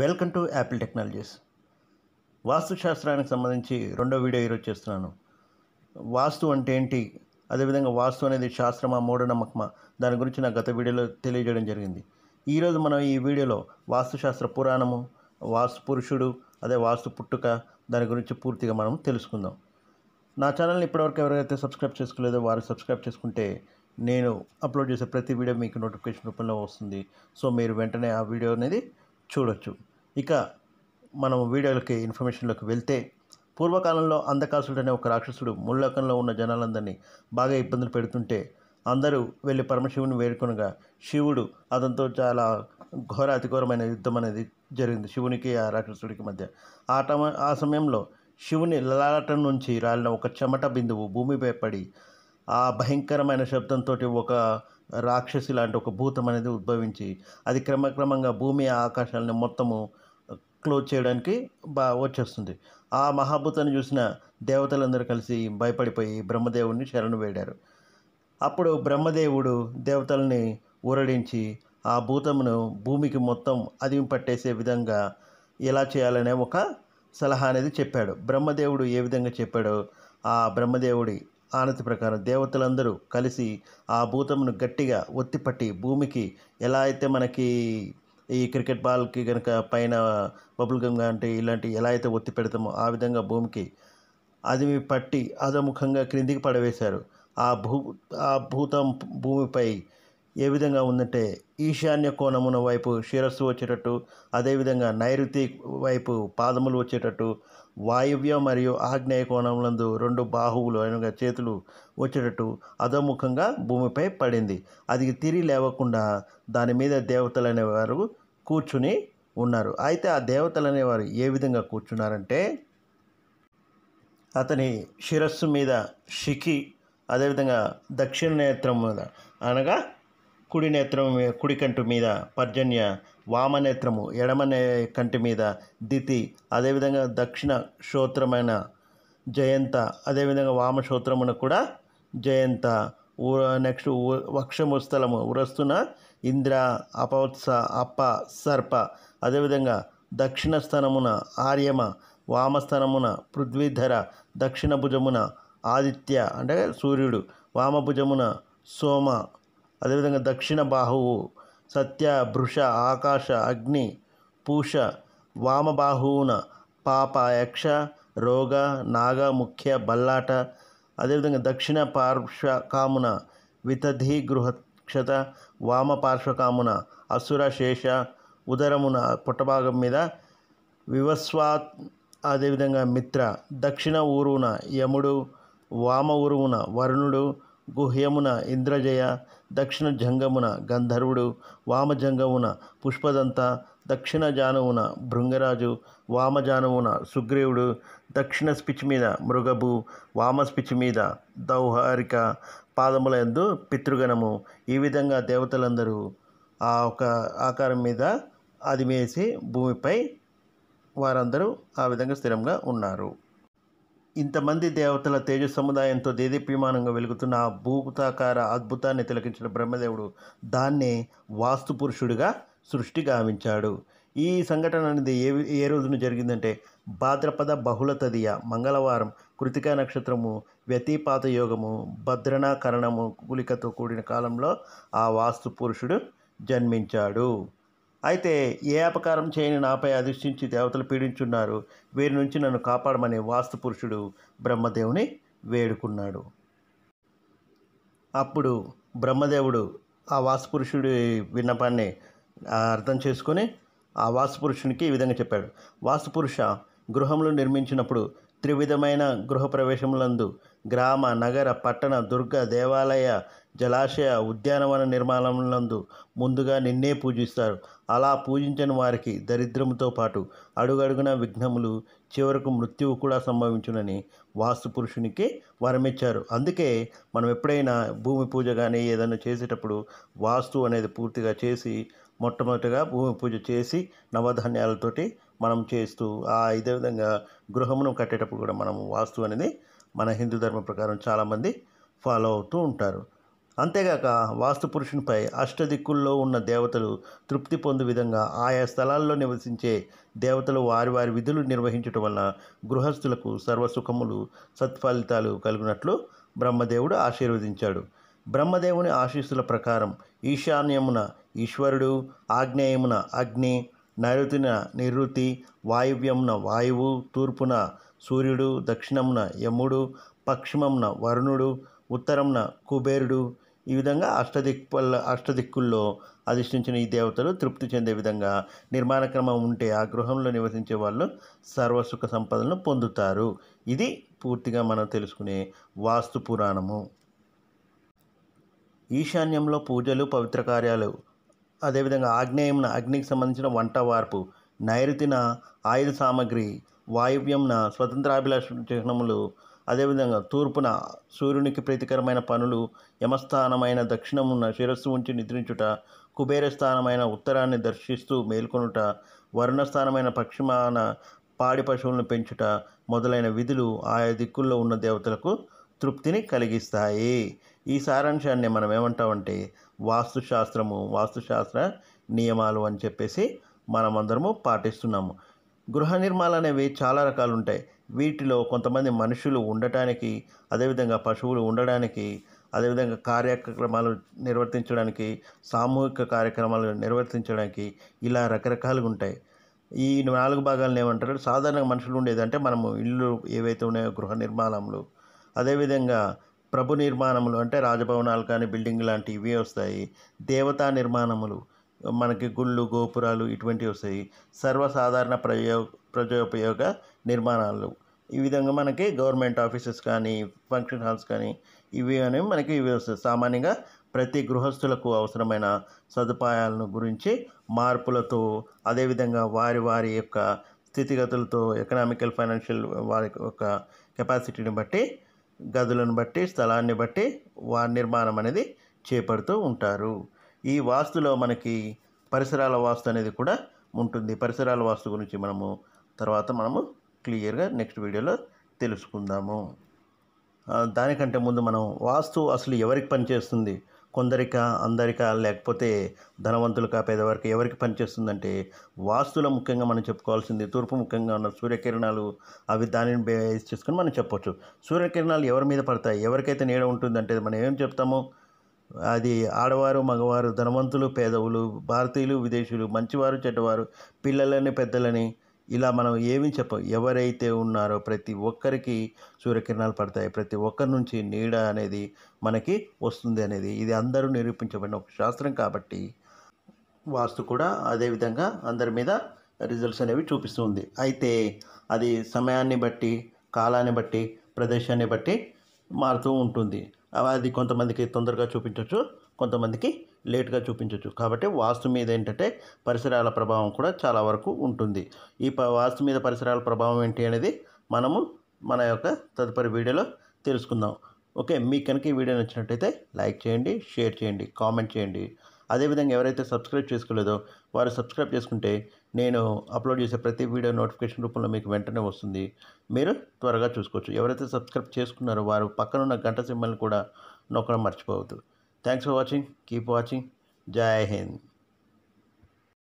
welcome to Apple technologies వాస్తుశాస్త్రానికి సంబంధించి రెండో వీడియో ఈరోజు చేస్తున్నాను వాస్తు అంటే ఏంటి అదేవిధంగా వాస్తు అనేది శాస్త్రమా మూఢనమ్మకమా దాని గురించి నా గత వీడియోలో తెలియజేయడం జరిగింది ఈరోజు మనం ఈ వీడియోలో వాస్తుశాస్త్ర పురాణము వాస్తు పురుషుడు అదే వాస్తు పుట్టుక దాని గురించి పూర్తిగా మనం తెలుసుకుందాం నా ఛానల్ని ఇప్పటివరకు ఎవరైతే సబ్స్క్రైబ్ చేసుకోలేదో వారు సబ్స్క్రైబ్ చేసుకుంటే నేను అప్లోడ్ చేసే ప్రతి వీడియో మీకు నోటిఫికేషన్ రూపంలో వస్తుంది సో మీరు వెంటనే ఆ వీడియో అనేది చూడొచ్చు ఇక మనం వీడియోలకి ఇన్ఫర్మేషన్లోకి వెళ్తే పూర్వకాలంలో అనే ఒక రాక్షసుడు ముల్లోకంలో ఉన్న జనాలందరినీ బాగా ఇబ్బందులు పెడుతుంటే అందరూ వెళ్ళి పరమశివుని వేడుకొనగా శివుడు అతనితో చాలా ఘోర అతిఘోరమైన యుద్ధం అనేది జరిగింది శివునికి ఆ రాక్షసుడికి మధ్య ఆ టమ ఆ సమయంలో శివుని లలాటం నుంచి రాలిన ఒక చెమట బిందువు భూమిపై పడి ఆ భయంకరమైన శబ్దంతో ఒక రాక్షసి లాంటి ఒక భూతం అనేది ఉద్భవించి అది క్రమక్రమంగా భూమి ఆకాశాలని మొత్తము క్లోజ్ చేయడానికి బా వచ్చేస్తుంది ఆ మహాభూతాన్ని చూసిన దేవతలందరూ కలిసి భయపడిపోయి బ్రహ్మదేవుడిని శరణు వేడారు అప్పుడు బ్రహ్మదేవుడు దేవతల్ని ఊరడించి ఆ భూతమును భూమికి మొత్తం అదిమి పట్టేసే విధంగా ఎలా చేయాలనే ఒక సలహా అనేది చెప్పాడు బ్రహ్మదేవుడు ఏ విధంగా చెప్పాడో ఆ బ్రహ్మదేవుడి ఆనతి ప్రకారం దేవతలందరూ కలిసి ఆ భూతమును గట్టిగా ఒత్తిపట్టి భూమికి ఎలా అయితే మనకి ఈ క్రికెట్ బాల్కి కనుక పైన బబుల్ గమ్ అంటే ఇలాంటి ఎలా అయితే ఒత్తి పెడతామో ఆ విధంగా భూమికి అది పట్టి అధముఖంగా క్రిందికి పడవేశారు ఆ భూ ఆ భూతం భూమిపై ఏ విధంగా ఉందంటే ఈశాన్య కోణమున వైపు శిరస్సు వచ్చేటట్టు అదేవిధంగా నైరుతి వైపు పాదములు వచ్చేటట్టు వాయువ్య మరియు ఆగ్నేయ కోణములందు రెండు బాహువులు అనగా చేతులు వచ్చేటట్టు అధోముఖంగా భూమిపై పడింది అది తిరిగి లేవకుండా దాని మీద దేవతలు అనేవారు కూర్చుని ఉన్నారు అయితే ఆ దేవతలు అనేవారు ఏ విధంగా కూర్చున్నారంటే అతని శిరస్సు మీద షికి అదేవిధంగా దక్షిణ నేత్రం మీద అనగా కుడి నేత్రం కుడి కంటి మీద పర్జన్య వామనేత్రము ఎడమ కంటి మీద దితి అదేవిధంగా దక్షిణ శ్రోత్రమైన జయంత అదేవిధంగా వామశ్రోత్రమున కూడా జయంత ఊర నెక్స్ట్ వక్షముస్థలము ఉరస్తున ఇంద్ర అపవత్స అప్ప సర్ప అదేవిధంగా దక్షిణ స్థనమున ఆర్యమ వామస్థనమున పృథ్వీధర దక్షిణ భుజమున ఆదిత్య అంటే సూర్యుడు వామభుజమున సోమ అదేవిధంగా దక్షిణ బాహువు సత్య భృష ఆకాశ అగ్ని పూష వామబాహువున పాప యక్ష రోగ నాగ ముఖ్య బల్లాట అదేవిధంగా దక్షిణ పార్శ్వ కామున వితధి గృహక్షత వామ పార్శ్వకామున అసుర శేష ఉదరమున పుట్టభాగం మీద వివస్వాత్ అదేవిధంగా మిత్ర దక్షిణ ఊరువున యముడు వామ ఊరువున వరుణుడు గుహ్యమున ఇంద్రజయ దక్షిణ జంగమున గంధర్వుడు వామజంగమున పుష్పదంత దక్షిణ జానమున భృంగరాజు వామజానువున సుగ్రీవుడు దక్షిణ స్పిచ్ మీద మృగభు వామ స్పిచ్ మీద దౌహారిక పాదముల ఎందు పితృగణము ఈ విధంగా దేవతలందరూ ఆ ఒక ఆకారం మీద అదిమేసి భూమిపై వారందరూ ఆ విధంగా స్థిరంగా ఉన్నారు ఇంతమంది దేవతల తేజ సముదాయంతో దేదీప్యమానంగా వెలుగుతున్న ఆ భూతాకార అద్భుతాన్ని తిలకించిన బ్రహ్మదేవుడు దాన్నే వాస్తుపురుషుడిగా సృష్టి గావించాడు ఈ సంఘటన అనేది ఏ ఏ రోజున జరిగిందంటే భాద్రపద బహుళ తదియ మంగళవారం కృతికా నక్షత్రము వ్యతిపాత యోగము భద్రణాకరణము కూలికతో కూడిన కాలంలో ఆ వాస్తు పురుషుడు జన్మించాడు అయితే ఏ అపకారం చేయని నాపై అధిష్ఠించి దేవతలు పీడించున్నారు వీరి నుంచి నన్ను కాపాడమని వాస్తు పురుషుడు బ్రహ్మదేవుని వేడుకున్నాడు అప్పుడు బ్రహ్మదేవుడు ఆ పురుషుడి విన్నపాన్ని అర్థం చేసుకొని ఆ పురుషునికి ఈ విధంగా చెప్పాడు పురుష గృహంలో నిర్మించినప్పుడు త్రివిధమైన గృహప్రవేశములందు గ్రామ నగర పట్టణ దుర్గ దేవాలయ జలాశయ ఉద్యానవన నిర్మాణంలందు ముందుగా నిన్నే పూజిస్తారు అలా పూజించని వారికి దరిద్రముతో పాటు అడుగడుగున విఘ్నములు చివరకు మృత్యువు కూడా సంభవించునని వాస్తు పురుషునికి వరమిచ్చారు అందుకే మనం ఎప్పుడైనా భూమి పూజ కానీ ఏదైనా చేసేటప్పుడు వాస్తు అనేది పూర్తిగా చేసి మొట్టమొదటిగా భూమి పూజ చేసి నవధాన్యాలతోటి మనం చేస్తూ ఆ ఇదే విధంగా గృహమును కట్టేటప్పుడు కూడా మనం వాస్తు అనేది మన హిందూ ధర్మం ప్రకారం చాలామంది ఫాలో అవుతూ ఉంటారు అంతేగాక వాస్తు పురుషునిపై అష్టదిక్కుల్లో ఉన్న దేవతలు తృప్తి పొందు విధంగా ఆయా స్థలాల్లో నివసించే దేవతలు వారి వారి విధులు నిర్వహించటం వలన గృహస్థులకు సర్వసుఖములు సత్ఫలితాలు కలిగినట్లు బ్రహ్మదేవుడు ఆశీర్వదించాడు బ్రహ్మదేవుని ఆశీస్సుల ప్రకారం ఈశాన్యమున ఈశ్వరుడు ఆగ్నేయమున అగ్ని నైరుతిన నిరుతి వాయువ్యమున వాయువు తూర్పున సూర్యుడు దక్షిణంన యముడు పశ్చిమంన వరుణుడు ఉత్తరంన కుబేరుడు ఈ విధంగా అష్టదిక్పల్ల అష్టదిక్కుల్లో అధిష్ఠించిన ఈ దేవతలు తృప్తి చెందే విధంగా నిర్మాణ క్రమం ఉంటే ఆ గృహంలో నివసించే వాళ్ళు సర్వసుఖ సంపదలను పొందుతారు ఇది పూర్తిగా మనం తెలుసుకునే వాస్తు పురాణము ఈశాన్యంలో పూజలు పవిత్ర కార్యాలు అదేవిధంగా ఆగ్నేయంన అగ్నికి సంబంధించిన వంట వార్పు నైరుతిన ఆయుధ సామాగ్రి వాయువ్యంన స్వతంత్రాభిలాష చిహ్నములు అదేవిధంగా తూర్పున సూర్యునికి ప్రీతికరమైన పనులు యమస్థానమైన దక్షిణమున శిరస్సు ఉంచి నిద్రించుట కుబేర స్థానమైన ఉత్తరాన్ని దర్శిస్తూ మేల్కొనుట వర్ణస్థానమైన పశ్చిమాన పాడి పశువులను పెంచుట మొదలైన విధులు ఆయా దిక్కుల్లో ఉన్న దేవతలకు తృప్తిని కలిగిస్తాయి ఈ సారాంశాన్ని మనం ఏమంటామంటే వాస్తుశాస్త్రము వాస్తుశాస్త్ర నియమాలు అని చెప్పేసి మనమందరము పాటిస్తున్నాము గృహ నిర్మాణాలు అనేవి చాలా రకాలు ఉంటాయి వీటిలో కొంతమంది మనుషులు ఉండటానికి అదేవిధంగా పశువులు ఉండడానికి అదేవిధంగా కార్యక్రమాలు నిర్వర్తించడానికి సామూహిక కార్యక్రమాలు నిర్వర్తించడానికి ఇలా రకరకాలుగా ఉంటాయి ఈ నాలుగు భాగాలను ఏమంటారు సాధారణంగా మనుషులు ఉండేదంటే మనము ఇల్లు ఏవైతే ఉన్నాయో గృహ నిర్మాణములు అదేవిధంగా ప్రభు నిర్మాణములు అంటే రాజభవనాలు కానీ బిల్డింగ్ లాంటివి వస్తాయి దేవతా నిర్మాణములు మనకి గుళ్ళు గోపురాలు ఇటువంటివి వస్తాయి సర్వసాధారణ ప్రయో ప్రజోపయోగ నిర్మాణాలు ఈ విధంగా మనకి గవర్నమెంట్ ఆఫీసెస్ కానీ ఫంక్షన్ హాల్స్ కానీ ఇవి అనేవి మనకి ఇవి వస్తాయి సామాన్యంగా ప్రతి గృహస్థులకు అవసరమైన సదుపాయాలను గురించి మార్పులతో అదేవిధంగా వారి వారి యొక్క స్థితిగతులతో ఎకనామికల్ ఫైనాన్షియల్ వారి యొక్క కెపాసిటీని బట్టి గదులను బట్టి స్థలాన్ని బట్టి వారి నిర్మాణం అనేది చేపడుతూ ఉంటారు ఈ వాస్తులో మనకి పరిసరాల వాస్తు అనేది కూడా ఉంటుంది పరిసరాల వాస్తు గురించి మనము తర్వాత మనము క్లియర్గా నెక్స్ట్ వీడియోలో తెలుసుకుందాము దానికంటే ముందు మనం వాస్తు అసలు ఎవరికి పనిచేస్తుంది కొందరికా అందరికా లేకపోతే కా పేదవారికి ఎవరికి పనిచేస్తుందంటే వాస్తులో ముఖ్యంగా మనం చెప్పుకోవాల్సింది తూర్పు ముఖ్యంగా ఉన్న సూర్యకిరణాలు అవి దానిని బేస్ చేసుకుని మనం చెప్పొచ్చు సూర్యకిరణాలు ఎవరి మీద పడతాయి ఎవరికైతే నీడ ఉంటుందంటే మనం ఏం చెప్తామో అది ఆడవారు మగవారు ధనవంతులు పేదవులు భారతీయులు విదేశీయులు మంచివారు చెడ్డవారు పిల్లలని పెద్దలని ఇలా మనం ఏమి చెప్ప ఎవరైతే ఉన్నారో ప్రతి ఒక్కరికి సూర్యకిరణాలు పడతాయి ప్రతి ఒక్కరి నుంచి నీడ అనేది మనకి వస్తుంది అనేది ఇది అందరూ నిరూపించబడిన ఒక శాస్త్రం కాబట్టి వాస్తు కూడా అదేవిధంగా అందరి మీద రిజల్ట్స్ అనేవి చూపిస్తుంది అయితే అది సమయాన్ని బట్టి కాలాన్ని బట్టి ప్రదేశాన్ని బట్టి మారుతూ ఉంటుంది అది కొంతమందికి తొందరగా చూపించవచ్చు కొంతమందికి లేట్గా చూపించవచ్చు కాబట్టి వాస్తు మీద ఏంటంటే పరిసరాల ప్రభావం కూడా చాలా వరకు ఉంటుంది ఈ ప వాస్తు మీద పరిసరాల ప్రభావం ఏంటి అనేది మనము మన యొక్క తదుపరి వీడియోలో తెలుసుకుందాం ఓకే మీ కనుక ఈ వీడియో నచ్చినట్టయితే లైక్ చేయండి షేర్ చేయండి కామెంట్ చేయండి అదేవిధంగా ఎవరైతే సబ్స్క్రైబ్ చేసుకోలేదో వారు సబ్స్క్రైబ్ చేసుకుంటే నేను అప్లోడ్ చేసే ప్రతి వీడియో నోటిఫికేషన్ రూపంలో మీకు వెంటనే వస్తుంది మీరు త్వరగా చూసుకోవచ్చు ఎవరైతే సబ్స్క్రైబ్ చేసుకున్నారో వారు పక్కనున్న గంట సింబల్ని కూడా నొక్కడం మర్చిపోవద్దు thanks for watching keep watching Jai Hind